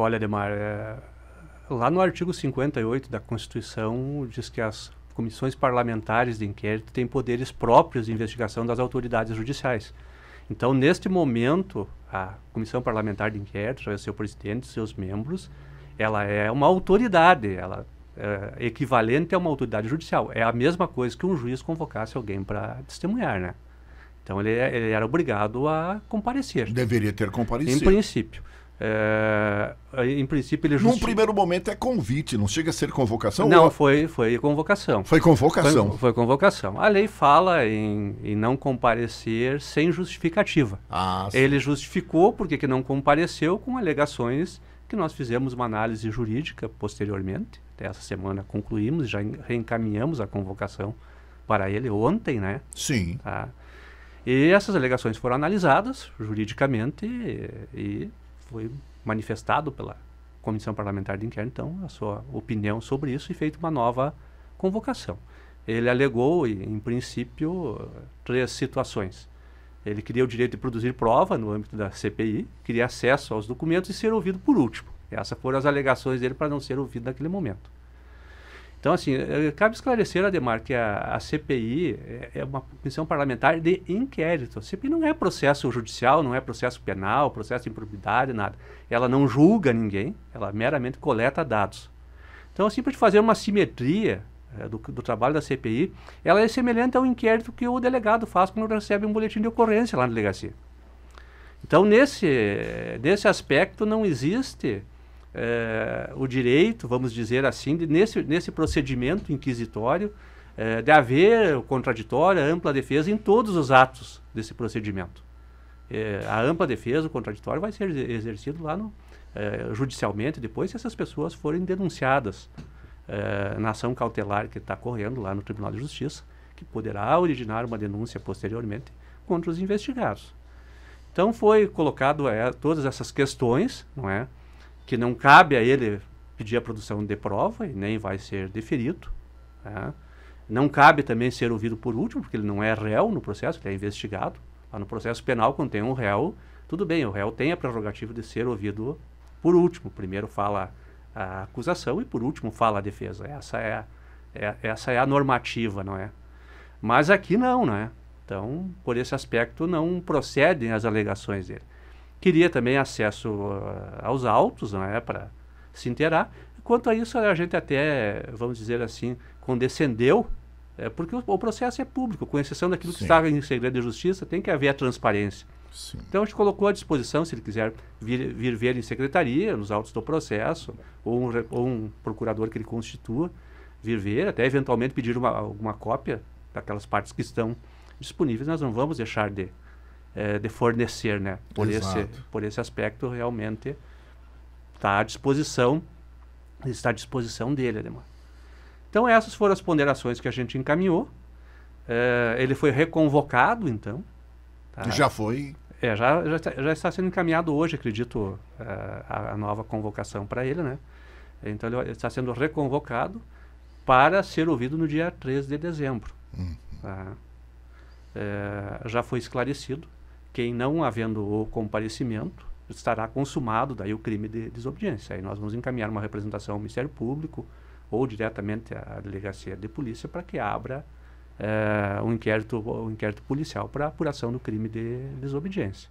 Olha, Demar, é... lá no artigo 58 da Constituição diz que as comissões parlamentares de inquérito têm poderes próprios de investigação das autoridades judiciais. Então, neste momento, a Comissão Parlamentar de Inquérito, através seu presidente, seus membros, ela é uma autoridade, ela é equivalente a uma autoridade judicial. É a mesma coisa que um juiz convocasse alguém para testemunhar, né? Então, ele, é, ele, era obrigado a comparecer. Deveria ter comparecido. Em princípio. É, em princípio, ele é justi... Num primeiro momento é convite, não chega a ser convocação? Não, ou... foi, foi convocação. Foi convocação. Foi, foi, convocação. A lei fala em, em não comparecer sem justificativa. Ah, ele justificou porque que não compareceu com alegações que nós fizemos uma análise jurídica posteriormente. Essa semana concluímos, já reencaminhamos a convocação para ele ontem, né? Sim. Tá? E essas alegações foram analisadas juridicamente e, e foi manifestado pela Comissão Parlamentar de Inquérito, então, a sua opinião sobre isso e feito uma nova convocação. Ele alegou, em princípio, três situações. Ele queria o direito de produzir prova no âmbito da CPI, queria acesso aos documentos e ser ouvido por último. Essas foram as alegações dele para não ser ouvido naquele momento. Então, assim, eh, eh, cabe esclarecer, Ademar, que a, a CPI é, é, uma comissão parlamentar de inquérito. A CPI não é processo judicial, não é processo penal, processo de improbidade, nada. Ela não julga ninguém, ela meramente coleta dados. Então, assim, para fazer uma simetria é, do, do, trabalho da CPI, ela é semelhante ao inquérito que o delegado faz quando recebe um boletim de ocorrência lá na delegacia. Então, nesse, nesse aspecto, não existe é, o direito, vamos dizer assim, de, nesse, nesse procedimento inquisitório, é, de haver contraditória, ampla defesa em todos os atos desse procedimento. É, a ampla defesa, o contraditório, vai ser exercido lá no, judicialmente depois se essas pessoas forem denunciadas na ação cautelar que está correndo lá no Tribunal de Justiça, que poderá originar uma denúncia posteriormente contra os investigados. Então foi colocado todas essas questões, não é? que não cabe a ele pedir a produção de prova e nem vai ser deferido. Né? Não cabe também ser ouvido por último, porque ele não é réu no processo, ele é investigado. Mas no processo penal, quando tem um réu, tudo bem, o réu tem a prerrogativa de ser ouvido por último. Primeiro fala a acusação e por último fala a defesa. Essa é, é essa é a normativa, não é? Mas aqui não, né? Então, por esse aspecto, não procedem as alegações dele. Queria também acesso uh, aos autos, não é, para se inteirar. Quanto a isso, a gente até, vamos dizer assim, condescendeu, é, porque o, o, processo é público, com exceção daquilo Sim. que está em segredo de justiça, tem que haver a transparência. Sim. Então a gente colocou à disposição, se ele quiser vir, vir ver em secretaria, nos autos do processo, ou um, ou um procurador que ele constitua, vir ver, até eventualmente pedir uma, alguma cópia daquelas partes que estão disponíveis. Nós não vamos deixar de, é, de fornecer, né? Por Exato. esse, por esse aspecto, realmente está à disposição, está à disposição dele, Ademar. Então, essas foram as ponderações que a gente encaminhou. É, ele foi reconvocado, então. Tá? Já foi? É, já, já, já, está sendo encaminhado hoje, acredito, é, a, a nova convocação para ele, né? Então, ele está sendo reconvocado para ser ouvido no dia 13 de dezembro. Uhum. Tá? É, já foi esclarecido quem não havendo o comparecimento estará consumado daí o crime de desobediência. Aí nós vamos encaminhar uma representação ao Ministério Público ou diretamente à delegacia de polícia para que abra é, um inquérito um inquérito policial para apuração do crime de desobediência.